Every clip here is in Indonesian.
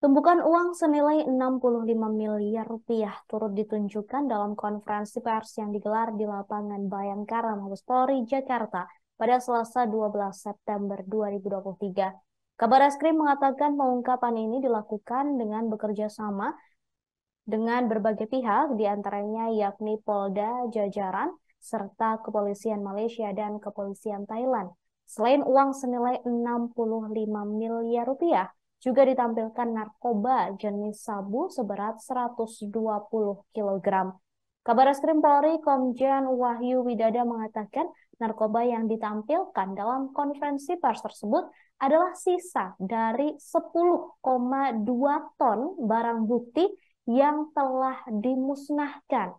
Tumpukan uang senilai 65 miliar rupiah turut ditunjukkan dalam konferensi pers yang digelar di lapangan Bayangkara Mabes Polri, Jakarta pada Selasa 12 September 2023. Kabar Eskrim mengatakan pengungkapan ini dilakukan dengan bekerja sama dengan berbagai pihak, diantaranya yakni Polda, Jajaran, serta Kepolisian Malaysia dan Kepolisian Thailand. Selain uang senilai 65 miliar rupiah, juga ditampilkan narkoba jenis sabu seberat 120 kg. Kabar Eskrim Polri Komjen Wahyu Widada mengatakan narkoba yang ditampilkan dalam konferensi pers tersebut adalah sisa dari 10,2 ton barang bukti yang telah dimusnahkan.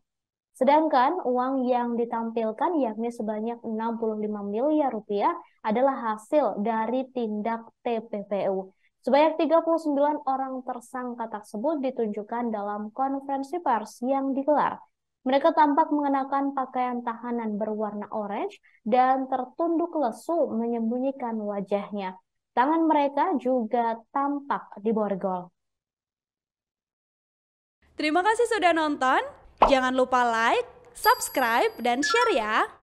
Sedangkan uang yang ditampilkan yakni sebanyak 65 miliar rupiah adalah hasil dari tindak TPPU. Sebanyak 39 orang tersangka tersebut ditunjukkan dalam konferensi pers yang digelar. Mereka tampak mengenakan pakaian tahanan berwarna orange dan tertunduk lesu menyembunyikan wajahnya. Tangan mereka juga tampak diborgol. Terima kasih sudah nonton. Jangan lupa like, subscribe, dan share ya.